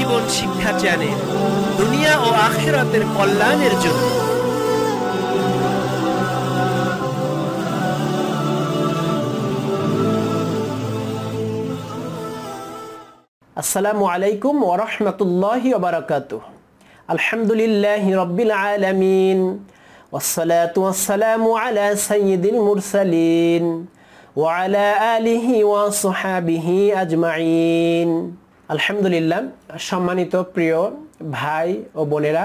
জীবন শিক্ষা চ্যানেল দুনিয়া ও আখেরাতের কল্যাণের জন্য আসসালামু আলাইকুম ওয়া রাহমাতুল্লাহি ওয়া বারাকাতু আলহামদুলিল্লাহ রব্বিল আলমিন والصلاة والسلام على سيد المرسلين وعلى آله وصحابه أجمعين আলহামদুলিল্লাহ সম্মানিত প্রিয় ভাই ও বোনেরা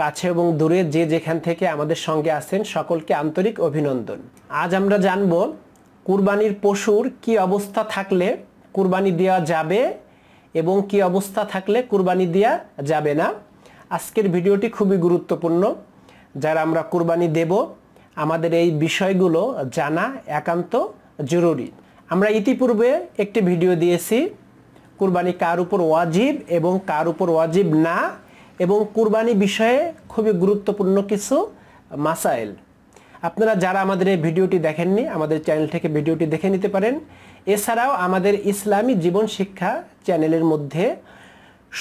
কাছে এবং দূরে যে যেখান থেকে আমাদের সঙ্গে আছেন সকলকে আন্তরিক অভিনন্দন আজ আমরা জানব কুরবানির পশুর কি অবস্থা থাকলে কুরবানি দেওয়া যাবে এবং কি অবস্থা থাকলে কুরবানি দেওয়া যাবে না আজকের ভিডিওটি খুবই গুরুত্বপূর্ণ যারা আমরা কুরবানি দেব আমাদের এই বিষয়গুলো জানা একান্ত জরুরি আমরা ইতিপূর্বে একটি ভিডিও দিয়েছি কুরবানি কার উপর ওয়াজিব এবং কার উপর ওয়াজিব না এবং কুরবানি বিষয়ে খুবই গুরুত্বপূর্ণ কিছু মাসাইল আপনারা যারা আমাদের এই ভিডিওটি দেখেননি আমাদের চ্যানেল থেকে ভিডিওটি দেখে নিতে পারেন এছাড়াও আমাদের ইসলামী জীবন শিক্ষা চ্যানেলের মধ্যে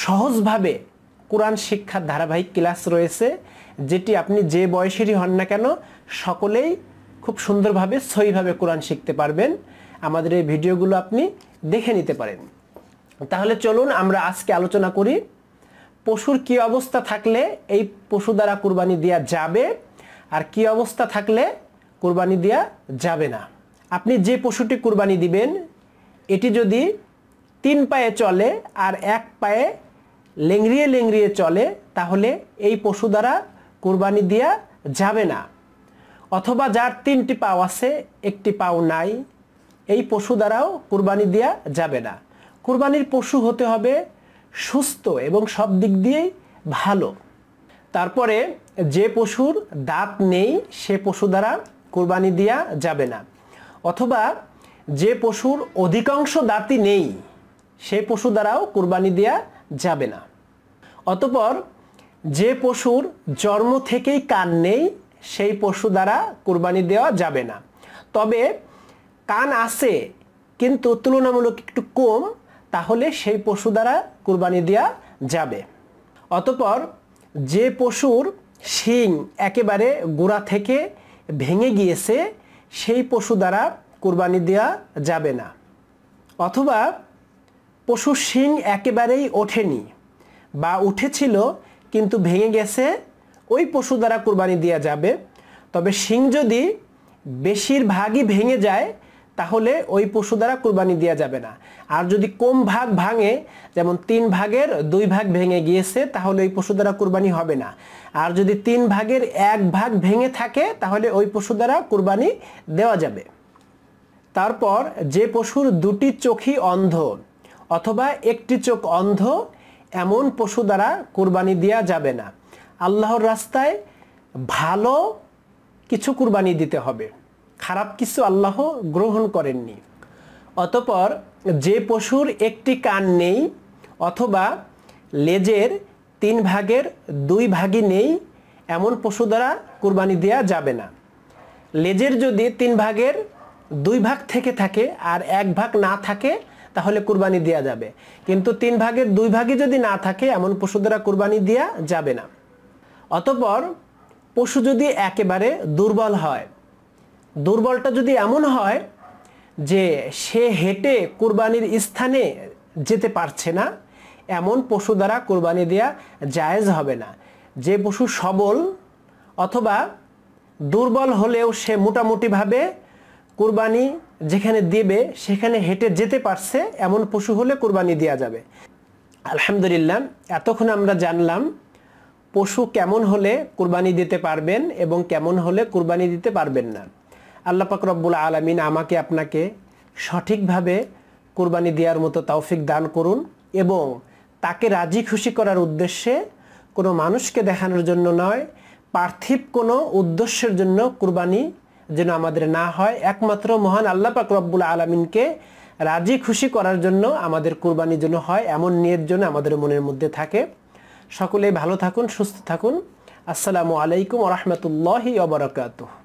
সহজভাবে কোরআন শিক্ষার ধারাবাহিক ক্লাস রয়েছে যেটি আপনি যে বয়সেরই হন না কেন সকলেই খুব সুন্দরভাবে সহিভাবে কোরআন শিখতে পারবেন আমাদের এই ভিডিওগুলো আপনি দেখে নিতে পারেন তাহলে চলুন আমরা আজকে আলোচনা করি পশুর কি অবস্থা থাকলে এই পশু দ্বারা কুরবানি দেওয়া যাবে আর কি অবস্থা থাকলে কুরবানি দেওয়া যাবে না আপনি যে পশুটি কুরবানি দিবেন এটি যদি তিন পায়ে চলে আর এক পায়ে লেংরিয়ে লেংড়িয়ে চলে তাহলে এই পশু দ্বারা কুরবানি দেওয়া যাবে না অথবা যার তিনটি পাও আছে একটি পাও নাই এই পশু দ্বারাও কুরবানি দেওয়া যাবে না কুরবানির পশু হতে হবে সুস্থ এবং সব দিক দিয়েই ভালো তারপরে যে পশুর দাঁত নেই সে পশু দ্বারা কুরবানি দেওয়া যাবে না অথবা যে পশুর অধিকাংশ দাঁতই নেই সে পশু দ্বারাও কুরবানি দেওয়া যাবে না অতপর যে পশুর জন্ম থেকেই কান নেই সেই পশু দ্বারা কুরবানি দেওয়া যাবে না তবে কান আছে কিন্তু তুলনামূলক একটু কম তাহলে সেই পশু দ্বারা কুরবানি দেওয়া যাবে অতপর যে পশুর শিং একেবারে গোড়া থেকে ভেঙে গিয়েছে সেই পশু দ্বারা কুরবানি দেওয়া যাবে না অথবা পশুর শিং একেবারেই ওঠেনি বা উঠেছিল কিন্তু ভেঙে গেছে ওই পশু দ্বারা কুরবানি দেওয়া যাবে তবে শিং যদি বেশিরভাগই ভেঙে যায় তাহলে ওই পশু দ্বারা কুরবানি দেওয়া যাবে না আর যদি কম ভাগ ভাঙে যেমন তিন ভাগের দুই ভাগ ভেঙে গিয়েছে তাহলে ওই পশু দ্বারা কুরবানি হবে না আর যদি তিন ভাগের এক ভাগ ভেঙে থাকে তাহলে ওই পশু দ্বারা কুরবানি দেওয়া যাবে তারপর যে পশুর দুটি চোখই অন্ধ অথবা একটি চোখ অন্ধ এমন পশু দ্বারা কুরবানি দেওয়া যাবে না আল্লাহর রাস্তায় ভালো কিছু কুরবানি দিতে হবে খারাপ কিছু আল্লাহ গ্রহণ করেননি অতপর যে পশুর একটি কান নেই অথবা লেজের তিন ভাগের দুই ভাগই নেই এমন পশু দ্বারা কুরবানি দেওয়া যাবে না লেজের যদি তিন ভাগের দুই ভাগ থেকে থাকে আর এক ভাগ না থাকে তাহলে কুরবানি দেওয়া যাবে কিন্তু তিন ভাগের দুই ভাগই যদি না থাকে এমন পশু দ্বারা কুরবানি দেওয়া যাবে না অতপর পশু যদি একেবারে দুর্বল হয় দুর্বলটা যদি এমন হয় যে সে হেঁটে কোরবানির স্থানে যেতে পারছে না এমন পশু দ্বারা কোরবানি দেওয়া জায়েজ হবে না যে পশু সবল অথবা দুর্বল হলেও সে মোটামুটিভাবে কোরবানি যেখানে দেবে সেখানে হেঁটে যেতে পারছে এমন পশু হলে কোরবানি দেওয়া যাবে আলহামদুলিল্লাহ এতক্ষণ আমরা জানলাম পশু কেমন হলে কোরবানি দিতে পারবেন এবং কেমন হলে কোরবানি দিতে পারবেন না আল্লাপাক রব্বুল আলমিন আমাকে আপনাকে সঠিকভাবে কোরবানি দেওয়ার মতো তৌফিক দান করুন এবং তাকে রাজি খুশি করার উদ্দেশ্যে কোনো মানুষকে দেখানোর জন্য নয় পার্থিব কোনো উদ্দেশ্যের জন্য কুরবানি যেন আমাদের না হয় একমাত্র মহান আল্লাপাক রব্বুল আলমিনকে রাজি খুশি করার জন্য আমাদের কুরবানি যেন হয় এমন নিয়ের জন্য আমাদের মনের মধ্যে থাকে সকলে ভালো থাকুন সুস্থ থাকুন আসসালামু আলাইকুম রহমতুল্লাহি অবরাকাতুহ